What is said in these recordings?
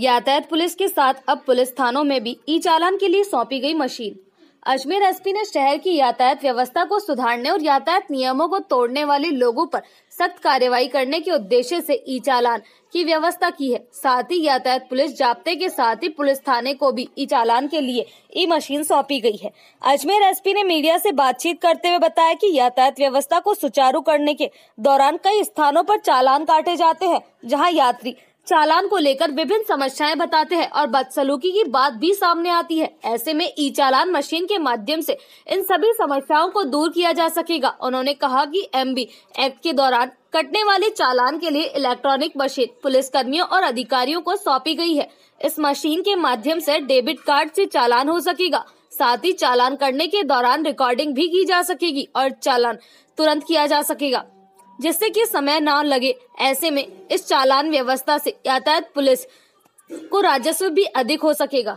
यातायात पुलिस के साथ अब पुलिस थानों में भी ई चालान के लिए सौंपी गई मशीन अजमेर एसपी ने शहर की यातायात व्यवस्था को सुधारने और यातायात नियमों को तोड़ने वाले लोगों पर सख्त कार्यवाही करने के उद्देश्य से ई चालान की व्यवस्था की है साथ ही यातायात पुलिस जाप्ते के साथ ही पुलिस थाने को भी ई चालान के लिए ई मशीन सौंपी गई है अजमेर एसपी ने मीडिया से बातचीत करते हुए बताया कि यातायात व्यवस्था को सुचारू करने के दौरान कई स्थानों पर चालान काटे जाते हैं जहाँ यात्री चालान को लेकर विभिन्न समस्याएं बताते हैं और बदसलूकी की बात भी सामने आती है ऐसे में ई चालान मशीन के माध्यम से इन सभी समस्याओं को दूर किया जा सकेगा उन्होंने कहा कि एमबी एक्ट के दौरान कटने वाले चालान के लिए इलेक्ट्रॉनिक मशीन पुलिस कर्मियों और अधिकारियों को सौंपी गई है इस मशीन के माध्यम से डेबिट कार्ड से चालान हो सकेगा साथ ही चालान करने के दौरान रिकॉर्डिंग भी की जा सकेगी और चालान तुरंत किया जा सकेगा जिससे कि समय ना लगे ऐसे में इस चालान व्यवस्था से यातायात पुलिस को राजस्व भी अधिक हो सकेगा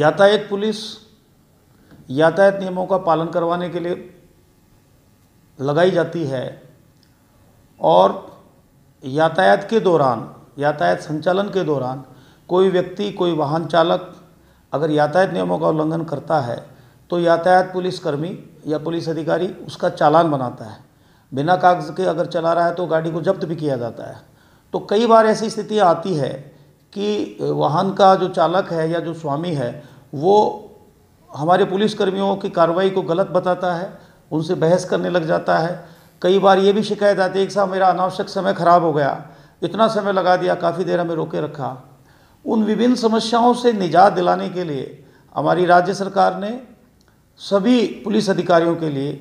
यातायात पुलिस यातायात नियमों का पालन करवाने के लिए लगाई जाती है और यातायात के दौरान यातायात संचालन के दौरान कोई व्यक्ति कोई वाहन चालक अगर यातायात नियमों का उल्लंघन करता है तो यातायात पुलिसकर्मी या पुलिस अधिकारी उसका चालान बनाता है बिना कागज़ के अगर चला रहा है तो गाड़ी को जब्त भी किया जाता है तो कई बार ऐसी स्थिति आती है कि वाहन का जो चालक है या जो स्वामी है वो हमारे पुलिसकर्मियों की कार्रवाई को गलत बताता है उनसे बहस करने लग जाता है कई बार ये भी शिकायत आती है कि साहब मेरा अनावश्यक समय ख़राब हो गया इतना समय लगा दिया काफ़ी देर हमें रोके रखा उन विभिन्न समस्याओं से निजात दिलाने के लिए हमारी राज्य सरकार ने सभी पुलिस अधिकारियों के लिए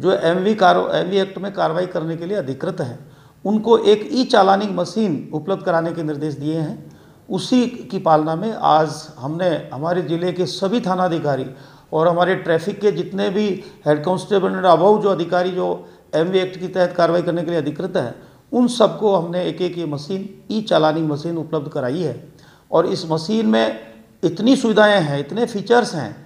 जो एम वी कारो एम वी एक्ट में कार्रवाई करने के लिए अधिकृत हैं उनको एक ई चालानिंग मशीन उपलब्ध कराने के निर्देश दिए हैं उसी की पालना में आज हमने हमारे ज़िले के सभी थानाधिकारी और हमारे ट्रैफिक के जितने भी हेड कांस्टेबल अभाव जो अधिकारी जो एम वी एक्ट के तहत कार्रवाई करने के लिए अधिकृत है उन सबको हमने एक एक ये मशीन ई चालानिंग मशीन उपलब्ध कराई है और इस मशीन में इतनी सुविधाएं हैं इतने फीचर्स हैं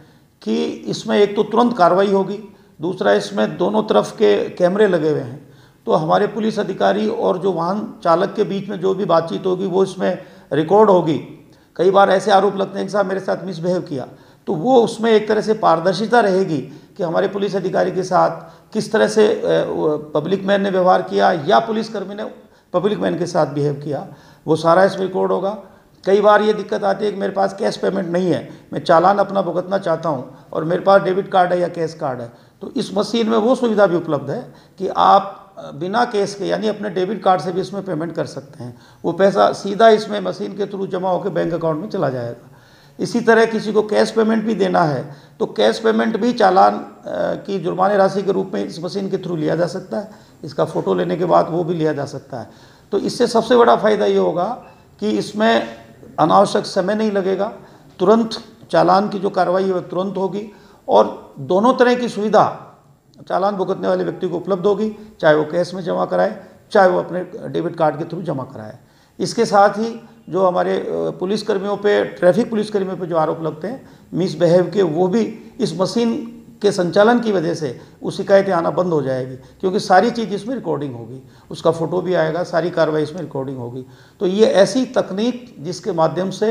कि इसमें एक तो तुरंत कार्रवाई होगी दूसरा इसमें दोनों तरफ के कैमरे लगे हुए हैं तो हमारे पुलिस अधिकारी और जो वाहन चालक के बीच में जो भी बातचीत होगी वो इसमें रिकॉर्ड होगी कई बार ऐसे आरोप लगते हैं कि साहब मेरे साथ मिसबिहेव किया तो वो उसमें एक तरह से पारदर्शिता रहेगी कि हमारे पुलिस अधिकारी के साथ किस तरह से पब्लिक मैन ने व्यवहार किया या पुलिसकर्मी ने पब्लिक मैन के साथ बिहेव किया वो सारा इसमें रिकॉर्ड होगा कई बार ये दिक्कत आती है कि मेरे पास कैश पेमेंट नहीं है मैं चालान अपना भुगतना चाहता हूँ और मेरे पास डेबिट कार्ड है या कैश कार्ड है तो इस मशीन में वो सुविधा भी उपलब्ध है कि आप बिना कैश के यानी अपने डेबिट कार्ड से भी इसमें पेमेंट कर सकते हैं वो पैसा सीधा इसमें मशीन के थ्रू जमा होकर बैंक अकाउंट में चला जाएगा इसी तरह किसी को कैश पेमेंट भी देना है तो कैश पेमेंट भी चालान की जुर्माने राशि के रूप में इस मशीन के थ्रू लिया जा सकता है इसका फ़ोटो लेने के बाद वो भी लिया जा सकता है तो इससे सबसे बड़ा फ़ायदा ये होगा कि इसमें अनावश्यक समय नहीं लगेगा तुरंत चालान की जो कार्रवाई है वह तुरंत होगी और दोनों तरह की सुविधा चालान भुगतने वाले व्यक्ति को उपलब्ध होगी चाहे वो कैश में जमा कराए चाहे वो अपने डेबिट कार्ड के थ्रू जमा कराए इसके साथ ही जो हमारे पुलिसकर्मियों पे ट्रैफिक पुलिसकर्मियों पे जो आरोप लगते हैं मिसबिहेव के वो भी इस मशीन के संचालन की वजह से वो शिकायतें आना बंद हो जाएगी क्योंकि सारी चीज़ इसमें रिकॉर्डिंग होगी उसका फ़ोटो भी आएगा सारी कार्रवाई इसमें रिकॉर्डिंग होगी तो ये ऐसी तकनीक जिसके माध्यम से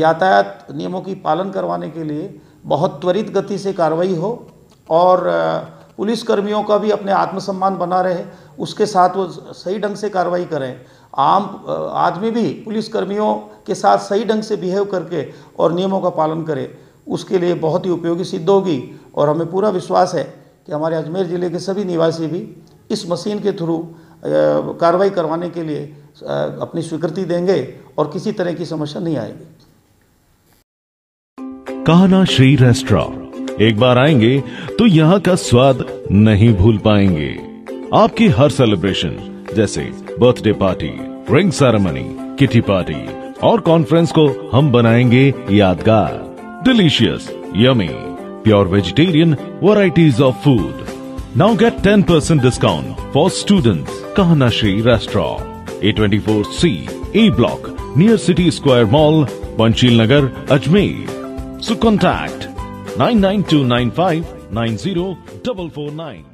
यातायात नियमों की पालन करवाने के लिए बहुत त्वरित गति से कार्रवाई हो और पुलिसकर्मियों का भी अपने आत्मसम्मान बना रहे उसके साथ वो सही ढंग से कार्रवाई करें आम आदमी भी पुलिसकर्मियों के साथ सही ढंग से बिहेव करके और नियमों का पालन करे उसके लिए बहुत ही उपयोगी सिद्ध होगी और हमें पूरा विश्वास है कि हमारे अजमेर ज़िले के सभी निवासी भी इस मशीन के थ्रू कार्रवाई करवाने के लिए अपनी स्वीकृति देंगे और किसी तरह की समस्या नहीं आएगी कहना श्री रेस्टोरेंट एक बार आएंगे तो यहाँ का स्वाद नहीं भूल पाएंगे आपकी हर सेलिब्रेशन जैसे birthday party ring ceremony kitty party और कॉन्फ्रेंस को हम बनाएंगे यादगार delicious yummy pure vegetarian varieties of food. Now get 10% discount for students, Kahanashi Restaurant, A24C, A Block, near City Square Mall, Panchil Nagar, Ajmer. So contact 99295 90449.